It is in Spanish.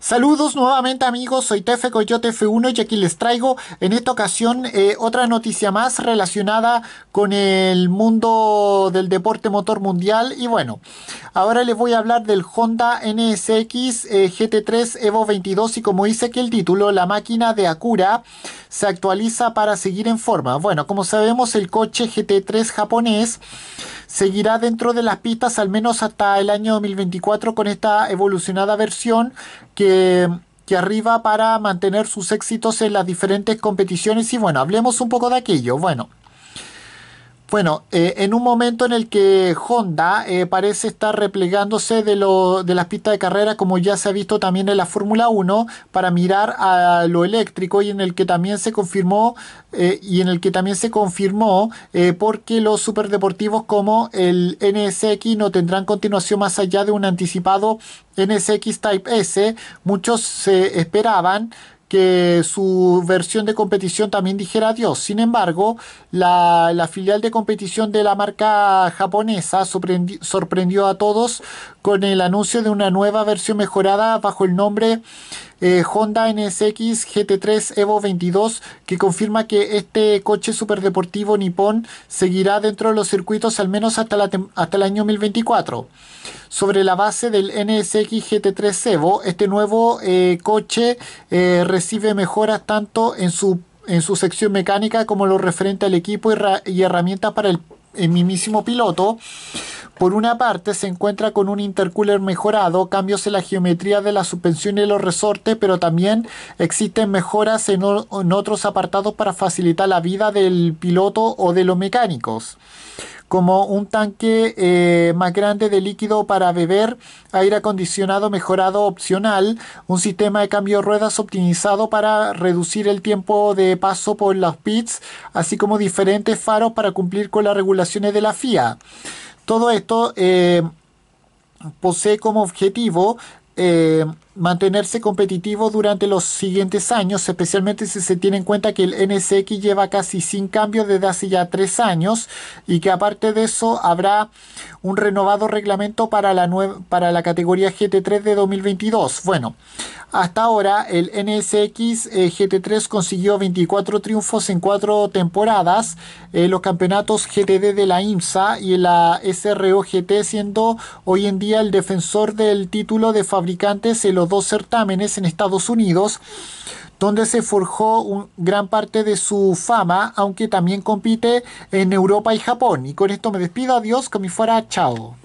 Saludos nuevamente amigos, soy Tefe Coyote F1 y aquí les traigo en esta ocasión eh, otra noticia más relacionada con el mundo del deporte motor mundial y bueno, Ahora les voy a hablar del Honda NSX eh, GT3 Evo 22 y como dice que el título, la máquina de Acura se actualiza para seguir en forma. Bueno, como sabemos el coche GT3 japonés seguirá dentro de las pistas al menos hasta el año 2024 con esta evolucionada versión que que arriba para mantener sus éxitos en las diferentes competiciones y bueno, hablemos un poco de aquello. Bueno, bueno, eh, en un momento en el que Honda eh, parece estar replegándose de, las pistas de carrera, como ya se ha visto también en la Fórmula 1, para mirar a lo eléctrico y en el que también se confirmó, eh, y en el que también se confirmó porque los superdeportivos como el NSX no tendrán continuación más allá de un anticipado NSX Type S. Muchos se esperaban que su versión de competición también dijera adiós. Sin embargo, la, filial de competición de la marca japonesa sorprendió a todos con el anuncio de una nueva versión mejorada bajo el nombre eh, Honda NSX GT3 Evo 22 que confirma que este coche superdeportivo nipón seguirá dentro de los circuitos al menos hasta, hasta el año 2024. Sobre la base del NSX GT3 Evo, este nuevo eh, coche eh, recibe mejoras tanto en su, en su sección mecánica como lo referente al equipo y, herramientas para el, el mismísimo piloto por una parte, se encuentra con un intercooler mejorado, cambios en la geometría de la suspensión y los resortes, pero también existen mejoras en, otros apartados para facilitar la vida del piloto o de los mecánicos como un tanque eh, más grande de líquido para beber, aire acondicionado mejorado opcional, un sistema de cambio de ruedas optimizado para reducir el tiempo de paso por los pits, así como diferentes faros para cumplir con las regulaciones de la FIA. Todo esto eh, posee como objetivo eh, mantenerse competitivo durante los siguientes años, especialmente si se tiene en cuenta que el NSX lleva casi sin cambio desde hace ya tres años y que aparte de eso habrá un renovado reglamento para la, para la categoría GT3 de 2022. Bueno, hasta ahora, el NSX eh, GT3 consiguió 24 triunfos en cuatro temporadas, en eh, los campeonatos GTD de la IMSA y la SRO siendo hoy en día el defensor del título de fabricantes en los dos certámenes en Estados Unidos donde se forjó un gran parte de su fama, aunque también compite en Europa y Japón. Y con esto me despido, adiós, que me fuera, chao.